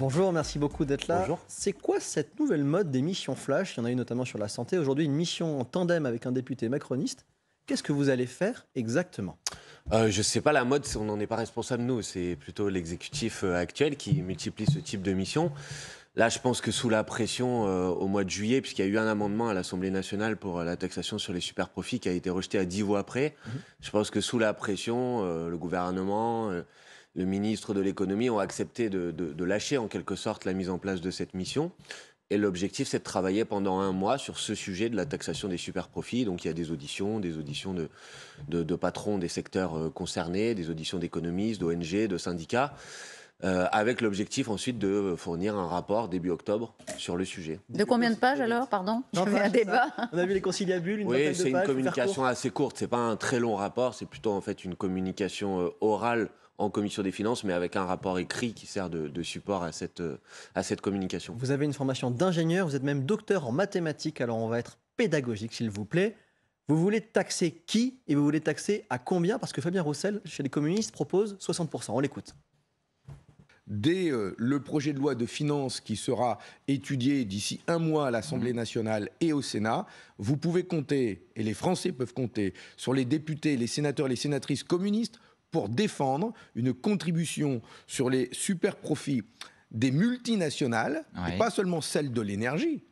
Bonjour, merci beaucoup d'être là. Bonjour. C'est quoi cette nouvelle mode des missions flash Il y en a eu notamment sur la santé. Aujourd'hui, une mission en tandem avec un député macroniste. Qu'est-ce que vous allez faire exactement euh, Je ne sais pas, la mode, on n'en est pas responsable, nous. C'est plutôt l'exécutif euh, actuel qui multiplie ce type de mission. Là, je pense que sous la pression euh, au mois de juillet, puisqu'il y a eu un amendement à l'Assemblée nationale pour la taxation sur les super profits qui a été rejeté à 10 voix près, mhm. je pense que sous la pression, le gouvernement, le ministre de l'économie ont accepté de, lâcher en quelque sorte la mise en place de cette mission. Et l'objectif, c'est de travailler pendant un mois sur ce sujet de la taxation des superprofits. Donc, il y a des auditions, des auditions de, de, patrons des secteurs euh, concernés, des auditions d'économistes, d'ONG, de syndicats. Euh, avec l'objectif ensuite de fournir un rapport début octobre sur le sujet. De combien de pages alors, pardon Je un débat. On a vu les conciliabules, une Oui, c'est une communication assez courte, c'est pas un très long rapport, c'est plutôt en fait une communication euh, orale en commission des finances, mais avec un rapport écrit qui sert de, support à cette, à cette communication. Vous avez une formation d'ingénieur, vous êtes même docteur en mathématiques, alors on va être pédagogique s'il vous plaît. Vous voulez taxer qui et vous voulez taxer à combien Parce que Fabien Roussel, chez les communistes, propose 60%. On l'écoute. Dès euh, le projet de loi de finances qui sera étudié d'ici un mois à l'Assemblée nationale et au Sénat, vous pouvez compter, et les Français peuvent compter, sur les députés, les sénateurs, les sénatrices communistes pour défendre une contribution sur les super profits des multinationales, pas seulement celles de l'énergie,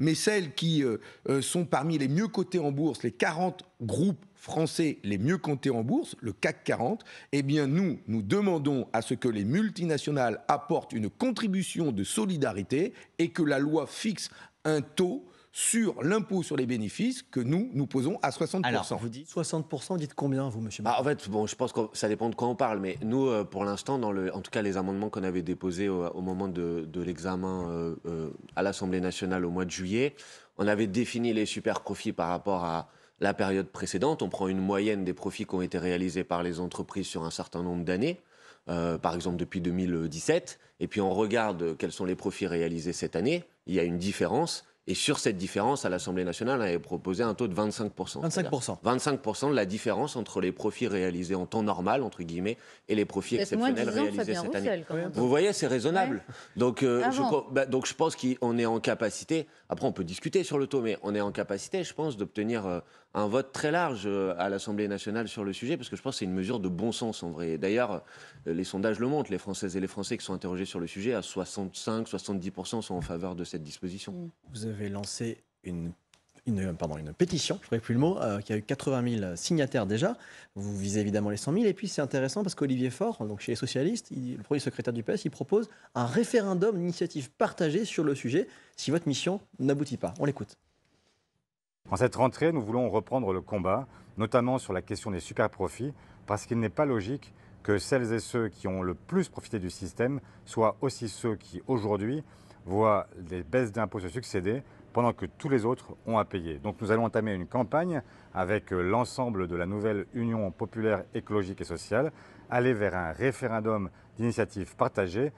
mais celles qui euh, euh, sont parmi les mieux cotées en bourse, les 40 groupes français les mieux comptés en bourse, le CAC 40, et eh bien nous, nous demandons à ce que les multinationales apportent une contribution de solidarité et que la loi fixe un taux sur l'impôt sur les bénéfices que nous, nous posons à 60%. Alors, vous dites 60%, dites combien, vous, monsieur bah, En fait, bon, je pense que ça dépend de quoi on parle, mais nous, euh, pour l'instant, dans en tout cas, les amendements qu'on avait déposés au, moment de, l'examen euh, euh, à l'Assemblée nationale au mois de juillet, on avait défini les super profits par rapport à la période précédente. On prend une moyenne des profits qui ont été réalisés par les entreprises sur un certain nombre d'années. par exemple depuis 2017, et puis on regarde quels sont les profits réalisés cette année, il y a une différence, et sur cette différence, à l'Assemblée nationale, elle avait proposé un taux de 25%. 25%. 25% de la différence entre les profits réalisés en temps normal, entre guillemets, et les profits exceptionnels réalisés cette année. Vous voyez, c'est raisonnable. Donc, euh, je, bah, donc je pense qu'on est en capacité, après on peut discuter sur le taux, mais on est en capacité, je pense, d'obtenir euh, un vote très large euh, à l'Assemblée nationale sur le sujet, parce que je pense que c'est une mesure de bon sens en vrai. D'ailleurs, les sondages le montrent, les Françaises et les Français qui sont interrogés sur le sujet, à 65-70% sont en faveur de cette disposition. Vous avez lancé une pardon, une pétition, je ne plus le mot, euh, qui a eu 80 000 signataires déjà. Vous visez évidemment les 100 000. Et puis c'est intéressant parce qu'Olivier Faure, donc chez les socialistes, le premier secrétaire du PS, il propose un référendum, d'initiative partagée sur le sujet si votre mission n'aboutit pas. On l'écoute. En cette rentrée, nous voulons reprendre le combat, notamment sur la question des super profits, parce qu'il n'est pas logique que celles et ceux qui ont le plus profité du système soient aussi ceux qui, aujourd'hui, voit les baisses d'impôts se succéder pendant que tous les autres ont à payer. Donc nous allons entamer une campagne avec euh, l'ensemble de la nouvelle Union populaire écologique et sociale, aller vers un référendum d'initiative partagée.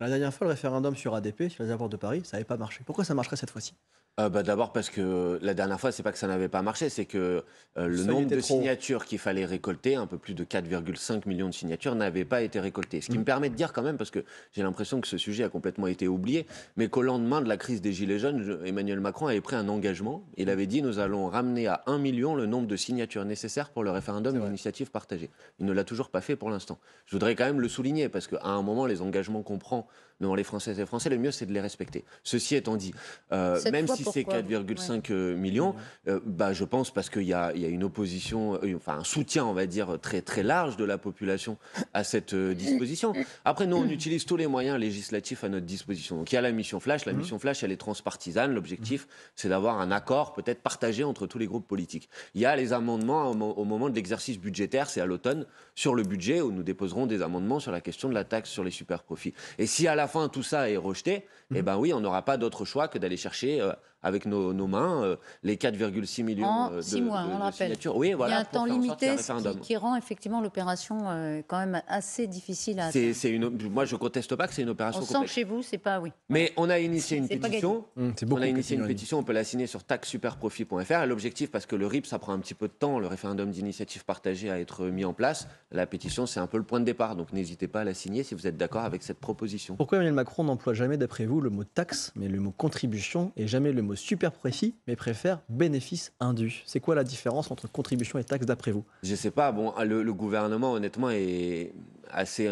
La dernière fois, le référendum sur ADP, sur les avoirs de Paris, ça n'avait pas marché. Pourquoi ça marcherait cette fois-ci euh, bah, d'abord parce que la dernière fois, c'est pas que ça n'avait pas marché, c'est que euh, le nombre de signatures qu'il fallait récolter, un peu plus de 4,5 millions de signatures, n'avait pas été récolté. Ce qui mm. me permet de dire quand même, parce que j'ai l'impression que ce sujet a complètement été oublié, mais qu'au lendemain de la crise des Gilets jaunes, Emmanuel Macron avait pris un engagement. Il mm. avait dit nous allons ramener à 1 million le nombre de signatures nécessaires pour le référendum d'initiative partagée. Il ne l'a toujours pas fait pour l'instant. Je voudrais quand même le souligner, parce qu'à un moment, les engagements qu'on prend devant les Françaises et les Français, le mieux c'est de les respecter. Ceci étant dit, euh, même si c'est 4,5 euh, millions mmh. euh, bah, Je pense parce qu'il y, a, une opposition, euh, enfin un soutien, on va dire, très, très large de la population à cette disposition. Après, nous, on mmh. utilise tous les moyens législatifs à notre disposition. Donc il y a la mission Flash. La mmh. mission Flash, elle est transpartisane. L'objectif, c'est d'avoir un accord peut-être partagé entre tous les groupes politiques. Il y a les amendements au moment de l'exercice budgétaire, c'est à l'automne, sur le budget, où nous déposerons des amendements sur la question de la taxe sur les super profits. Et si à la fin tout ça est rejeté, eh ben oui, on n'aura pas d'autre choix que d'aller chercher avec nos, mains euh, les 4,6 millions euh, de, mois, signatures. Oui, voilà, Il y a un temps limité qui, rend effectivement l'opération euh, quand même assez difficile à C'est une, moi, je ne conteste pas que c'est une opération on chez vous, c'est pas oui. Mais on a initié une pétition. Mmh, on a initié une pétition. On peut la signer sur taxesuperprofit.fr. L'objectif, parce que le RIP, ça prend un petit peu de temps, le référendum d'initiative partagée à être mis en place. La pétition, c'est un peu le point de départ. Donc n'hésitez pas à la signer si vous êtes d'accord avec cette proposition. Pourquoi Emmanuel Macron n'emploie jamais, d'après vous, le mot taxe, mais le mot contribution et jamais le mot super précis, mais préfère bénéfice indu. C'est quoi la différence entre contribution et taxe d'après vous Je ne sais pas. Bon, le gouvernement, honnêtement, est assez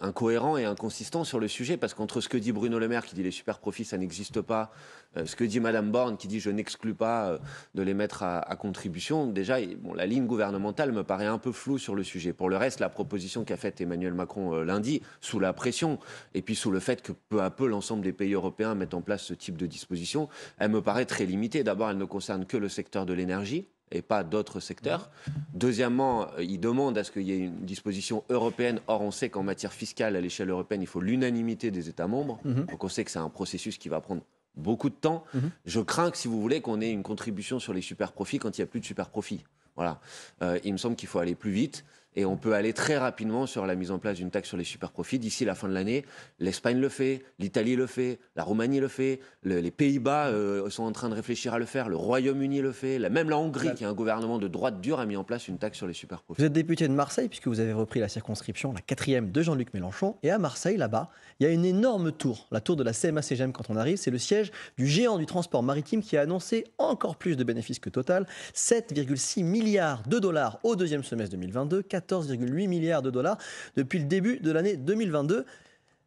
incohérent et inconsistant sur le sujet, parce qu'entre ce que dit Bruno Le Maire, qui dit les super profits, ça n'existe pas, euh, ce que dit Madame Borne, qui dit je n'exclus pas euh, de les mettre à, contribution, déjà, la ligne gouvernementale me paraît un peu floue sur le sujet. Pour le reste, la proposition qu'a faite Emmanuel Macron euh, lundi, sous la pression, et puis sous le fait que peu à peu l'ensemble des pays européens mettent en place ce type de disposition, elle me paraît très limitée. D'abord, elle ne concerne que le secteur de l'énergie et pas d'autres secteurs. Deuxièmement, euh, il demande à ce qu'il y ait une disposition européenne. Or, on sait qu'en matière fiscale, à l'échelle européenne, il faut l'unanimité des États membres. Mhm. Donc, on sait que c'est un processus qui va prendre beaucoup de temps. Mhm. Je crains que, si vous voulez, qu'on ait une contribution sur les super profits quand il n'y a plus de super profits. Voilà. Euh, il me semble qu'il faut aller plus vite. Et on peut aller très rapidement sur la mise en place d'une taxe sur les superprofits profits d'ici la fin de l'année. L'Espagne le fait, l'Italie le fait, la Roumanie le fait, les Pays-Bas euh, sont en train de réfléchir à le faire, le Royaume-Uni le fait, même la Hongrie, qui a un gouvernement de droite dure, a mis en place une taxe sur les superprofits. Vous êtes député de Marseille puisque vous avez repris la circonscription, la quatrième de Jean-Luc Mélenchon. Et à Marseille, là-bas, il y a une énorme tour, la tour de la CMA-CGM quand on arrive. C'est le siège du géant du transport maritime qui a annoncé encore plus de bénéfices que Total, 7,6 milliards de dollars au deuxième semestre 2022, 14,8 milliards de dollars depuis le début de l'année 2022.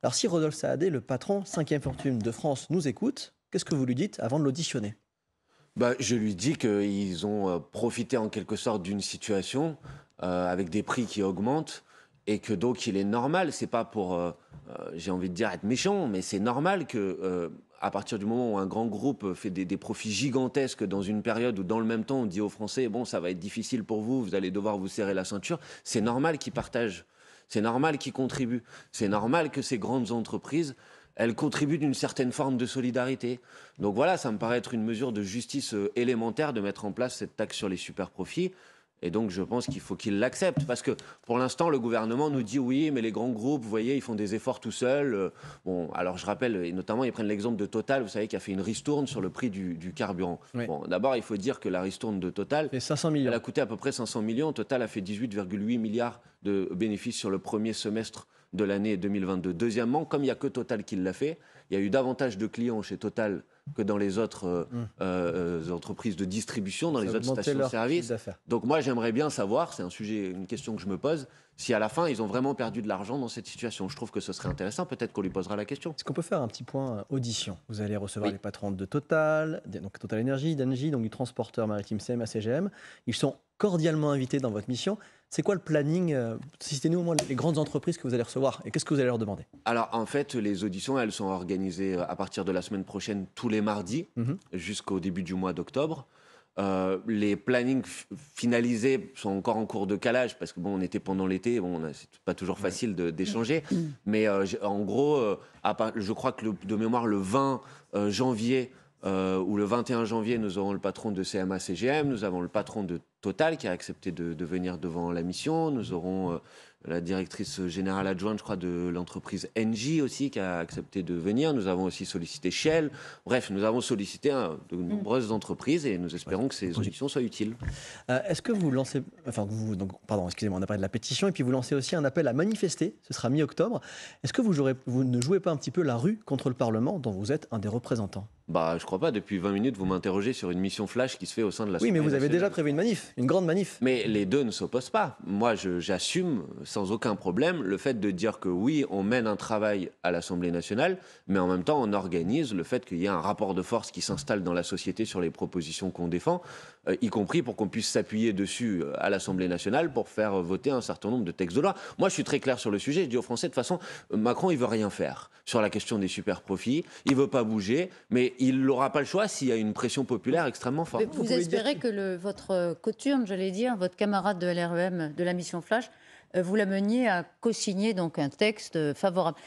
Alors si Rodolphe Saadé, le patron 5e fortune de France, nous écoute, qu'est-ce que vous lui dites avant de l'auditionner bah, Je lui dis qu'ils ont euh, profité en quelque sorte d'une situation euh, avec des prix qui augmentent et que donc il est normal, c'est pas pour... Euh, euh, j'ai envie de dire être méchant, mais c'est normal que euh, à partir du moment où un grand groupe fait des, des, profits gigantesques dans une période où dans le même temps on dit aux Français bon ça va être difficile pour vous, vous allez devoir vous serrer la ceinture, c'est normal qu'ils partagent, c'est normal qu'ils contribuent, c'est normal que ces grandes entreprises elles contribuent d'une certaine forme de solidarité. Donc voilà, ça me paraît être une mesure de justice euh, élémentaire de mettre en place cette taxe sur les super profits. Et donc, je pense qu'il faut qu'il l'accepte Parce que pour l'instant, le gouvernement nous dit oui, mais les grands groupes, vous voyez, ils font des efforts tout seuls. Euh, bon, alors je rappelle, et notamment, ils prennent l'exemple de Total, vous savez, qui a fait une ristourne sur le prix du, carburant. d'abord, il faut dire que la ristourne de Total, elle a coûté à peu près 500 millions. Total a fait 18,8 milliards de bénéfices sur le premier semestre de l'année 2022. Deuxièmement, comme il n'y a que Total qui l'a fait, il y a eu davantage de clients chez Total que dans les autres euh, hum. euh, euh, entreprises de distribution, dans les autres stations-service. de Donc moi, j'aimerais bien savoir, c'est un sujet, une question que je me pose, si à la fin ils ont vraiment perdu de l'argent dans cette situation. Je trouve que ce serait intéressant, peut-être qu'on lui posera la question. Est-ce qu'on peut faire un petit point euh, audition Vous allez recevoir les patrons de Total, donc Total Energy, d'Engie, donc du transporteur maritime CMA CGM. Ils sont cordialement invités dans votre mission. C'est quoi le planning euh, Citez-nous au moins les grandes entreprises que vous allez recevoir et qu'est-ce que vous allez leur demander Alors en fait, les auditions, elles sont organisées euh, à partir de la semaine prochaine tous les mardis mhm. jusqu'au début du mois d'octobre. Euh, les plannings finalisés sont encore en cours de calage parce que bon, on était pendant l'été, bon, c'est pas toujours facile d'échanger. Mm. Mm. Mais euh, en gros, euh, je crois que de mémoire, le 20 janvier ou le 21 janvier, nous aurons le patron de CMA CGM, nous avons le patron de Total qui a accepté de, de venir devant la mission, nous aurons la directrice générale adjointe, je crois, de l'entreprise Engie aussi, qui a accepté de venir. Nous avons aussi sollicité Shell. Bref, nous avons sollicité hein, de mm. nombreuses entreprises et nous espérons que ces auditions soient utiles. Euh, est-ce que vous lancez, pardon, excusez-moi, on a parlé de la pétition et puis vous lancez aussi un appel à manifester. Ce sera mi-octobre. Est-ce que vous ne jouez pas un petit peu la rue contre le Parlement dont vous êtes un des représentants bah, je crois pas. Depuis 20 minutes, vous m'interrogez sur une mission flash qui se fait au sein de la. Oui, mais vous avez déjà prévu une manif, une grande manif. Mais les deux ne s'opposent pas. Moi, j'assume sans aucun problème le fait de dire que oui, on mène un travail à l'Assemblée nationale, mais en même temps, on organise le fait qu'il y a un rapport de force qui s'installe dans la société sur les propositions qu'on défend. Euh, y compris pour qu'on puisse s'appuyer dessus euh, à l'Assemblée nationale pour faire euh, voter un certain nombre de textes de loi. Moi, je suis très clair sur le sujet. Je dis aux Français, de toute façon, Macron, il veut rien faire sur la question des super profits. Il veut pas bouger, mais il n'aura pas le choix s'il y a une pression populaire extrêmement forte. Vous, espérez que le, votre coturne, j'allais dire, votre camarade de l'REM de la mission Flash, vous l'ameniez à co-signer donc un texte favorable.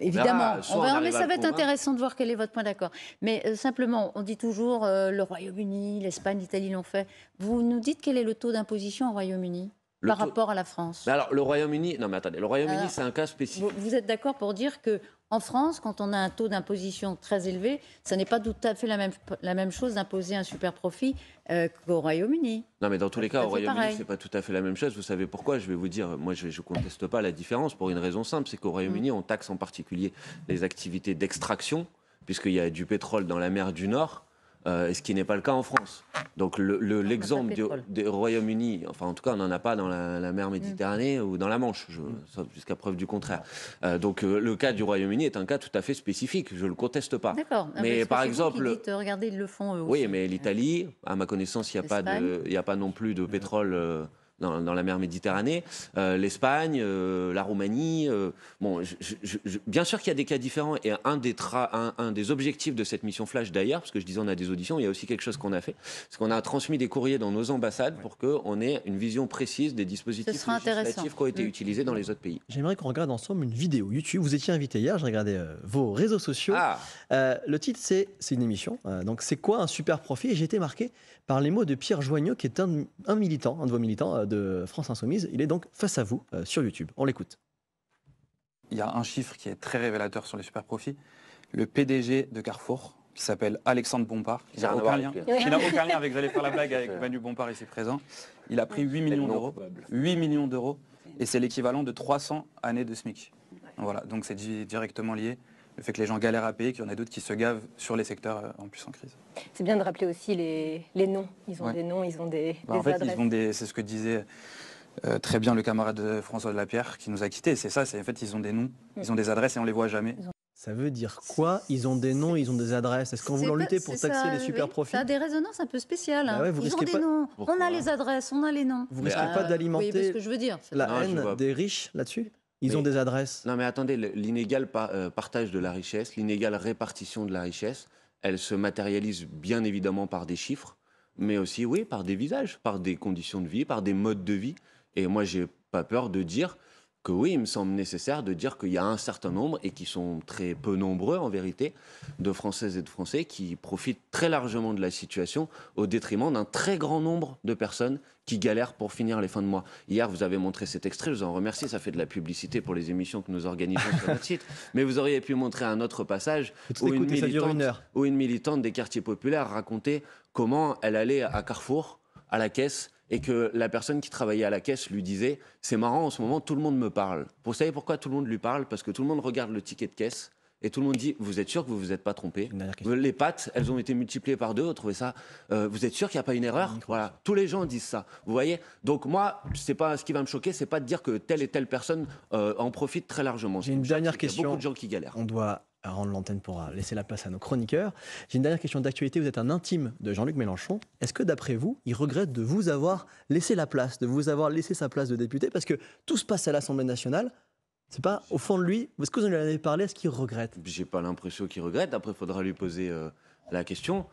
Évidemment, bah, on mais ça va être intéressant de voir quel est votre point d'accord. Mais euh, simplement, on dit toujours euh, le Royaume-Uni, l'Espagne, l'Italie l'ont fait. Vous nous dites quel est le taux d'imposition au Royaume-Uni par rapport à la France. Mais alors, le Royaume-Uni, non mais attendez, le Royaume-Uni, euh, c'est un cas spécifique. Vous, êtes d'accord pour dire que en France, quand on a un taux d'imposition très élevé, ça n'est pas tout à fait la même, la même chose d'imposer un super profit euh, qu'au Royaume-Uni. Non, mais dans tous les cas, au Royaume-Uni, c'est pas tout à fait la même chose. Vous savez pourquoi Je vais vous dire, moi, je ne conteste pas la différence pour une raison simple c'est qu'au Royaume-Uni, mm. on taxe en particulier les activités d'extraction, puisqu'il y a du pétrole dans la mer du Nord euh, ce qui n'est pas le cas en France. Donc l'exemple le, l'exemple du, Royaume-Uni, enfin en tout cas on n'en a pas dans la, mer Méditerranée mm. ou dans la Manche, mm. jusqu'à preuve du contraire. Euh, donc euh, le cas du Royaume-Uni est un cas tout à fait spécifique, je ne le conteste pas. D'accord. Mais par exemple... Dites, regardez, ils le font eux aussi. Oui, mais l'Italie, à ma connaissance, il n'y a, pas de, a pas non plus de mm. pétrole dans, la mer Méditerranée, euh, l'Espagne, euh, la Roumanie. Euh, bon, je, bien sûr qu'il y a des cas différents et un des, un, des objectifs de cette mission flash d'ailleurs, parce que je disais on a des auditions, il y a aussi quelque chose qu'on a fait, c'est qu'on a transmis des courriers dans nos ambassades pour qu'on ait une vision précise des dispositifs législatifs qui ont été mm. utilisés dans les autres pays. J'aimerais qu'on regarde ensemble une vidéo YouTube. Vous étiez invité hier, je regardais vos réseaux sociaux. Ah. le titre c'est c'est une émission. donc c'est quoi un super profit Et j'ai été marqué par les mots de Pierre Joignot, qui est un, militant, un de vos militants euh, de France Insoumise. Il est donc face à vous euh, sur YouTube. On l'écoute. Il y a un chiffre qui est très révélateur sur les super profits. Le PDG de Carrefour, qui s'appelle Alexandre Bompard, qui n'a aucun, lien. aucun lien avec, j'allais faire la blague avec Manu Bompard ici présent, il a pris 8 millions d'euros, 8 millions d'euros, et c'est l'équivalent de 300 années de SMIC. Voilà, donc c'est directement lié le fait que les gens galèrent à payer, qu'il y en a d'autres qui se gavent sur les secteurs euh, en plus en crise. C'est bien de rappeler aussi les, noms. Ils ont des noms, ils ont des, bah, en fait, adresses. c'est ce que disait euh, très bien le camarade François de Lapierre qui nous a quittés. C'est ça, c'est en fait, ils ont des noms, ils ont des adresses et on les voit jamais. Ça veut dire quoi Ils ont des noms, ils ont des adresses. Est-ce qu'en voulant lutter pour taxer les super profits Ça a des résonances un peu spéciales. Bah hein. ils ont des noms. on a les adresses, on a les noms. Vous ne risquez bah, pas d'alimenter dire. la haine des riches là-dessus ils ont des adresses. Non, mais attendez, l'inégal euh, partage de la richesse, l'inégale répartition de la richesse, elle se matérialise bien évidemment par des chiffres, mais aussi, oui, par des visages, par des conditions de vie, par des modes de vie. Et moi, j'ai pas peur de dire que oui, il me semble nécessaire de dire qu'il y a un certain nombre, et qui sont très peu nombreux en vérité, de Françaises et de Français qui profitent très largement de la situation au détriment d'un très grand nombre de personnes qui galèrent pour finir les fins de mois. Hier, vous avez montré cet extrait, je vous en remercie, ça fait de la publicité pour les émissions que nous organisons sur notre site, mais vous auriez pu montrer un autre passage où une, militante, où une militante des quartiers populaires racontait comment elle allait à Carrefour, à la caisse, et que la personne qui travaillait à la caisse lui disait C'est marrant, en ce moment, tout le monde me parle. Vous savez pourquoi tout le monde lui parle Parce que tout le monde regarde le ticket de caisse et tout le monde dit Vous êtes sûr que vous vous êtes pas trompé Les pattes, elles ont été multipliées par deux, vous trouvez ça euh, Vous êtes sûr qu'il n'y a pas une erreur Voilà, tous les gens disent ça. Vous voyez Donc, moi, pas ce qui va me choquer, c'est pas de dire que telle et telle personne euh, en profite très largement. J'ai une dernière question. Il y a beaucoup de gens qui galèrent. On doit à rendre l'antenne pour laisser la place à nos chroniqueurs. J'ai une dernière question d'actualité. Vous êtes un intime de Jean-Luc Mélenchon. Est-ce que, d'après vous, il regrette de vous avoir laissé la place, de vous avoir laissé sa place de député Parce que tout se passe à l'Assemblée nationale. C'est pas au fond de lui. Est-ce que vous en avez parlé Est-ce qu'il regrette J'ai pas l'impression qu'il regrette. Après, il faudra lui poser euh, la question.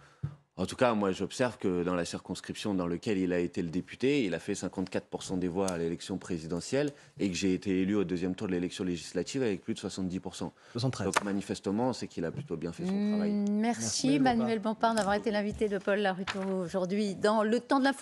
En tout cas, moi, j'observe que dans la circonscription dans laquelle il a été le député, il a fait 54% des voix à l'élection présidentielle et que j'ai été élu au deuxième tour de l'élection législative avec plus de 70%. 73. Donc, manifestement, c'est qu'il a plutôt bien fait son mmh, travail. Merci, Merci Manuel Bompard d'avoir été l'invité de Paul Laruto aujourd'hui dans le temps de la